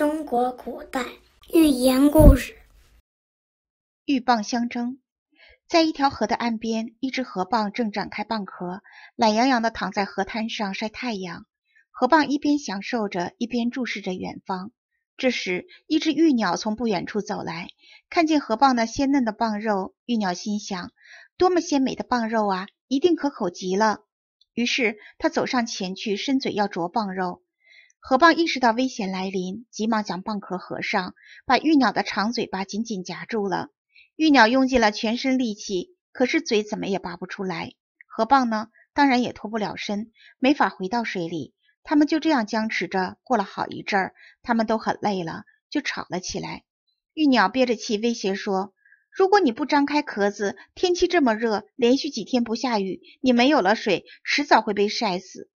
中国古代寓言故事《鹬蚌相争》。在一条河的岸边，一只河蚌正展开蚌壳，懒洋洋的躺在河滩上晒太阳。河蚌一边享受着，一边注视着远方。这时，一只鹬鸟从不远处走来，看见河蚌那鲜嫩的蚌肉，鹬鸟心想：多么鲜美的蚌肉啊，一定可口极了。于是，它走上前去，伸嘴要啄蚌肉。河蚌意识到危险来临，急忙将蚌壳合上，把玉鸟的长嘴巴紧紧夹住了。玉鸟用尽了全身力气，可是嘴怎么也拔不出来。河蚌呢，当然也脱不了身，没法回到水里。他们就这样僵持着过了好一阵儿，他们都很累了，就吵了起来。玉鸟憋着气威胁说：“如果你不张开壳子，天气这么热，连续几天不下雨，你没有了水，迟早会被晒死。”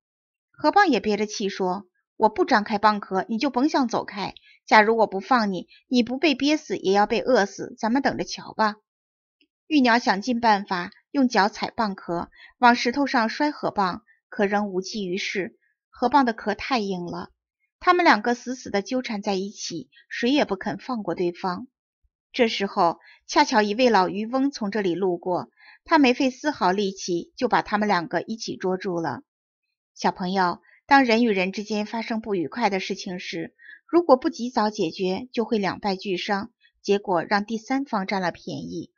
河蚌也憋着气说。我不张开蚌壳，你就甭想走开。假如我不放你，你不被憋死也要被饿死。咱们等着瞧吧。玉鸟想尽办法，用脚踩蚌壳，往石头上摔河蚌，可仍无济于事。河蚌的壳太硬了。他们两个死死地纠缠在一起，谁也不肯放过对方。这时候，恰巧一位老渔翁从这里路过，他没费丝毫力气就把他们两个一起捉住了。小朋友。当人与人之间发生不愉快的事情时，如果不及早解决，就会两败俱伤，结果让第三方占了便宜。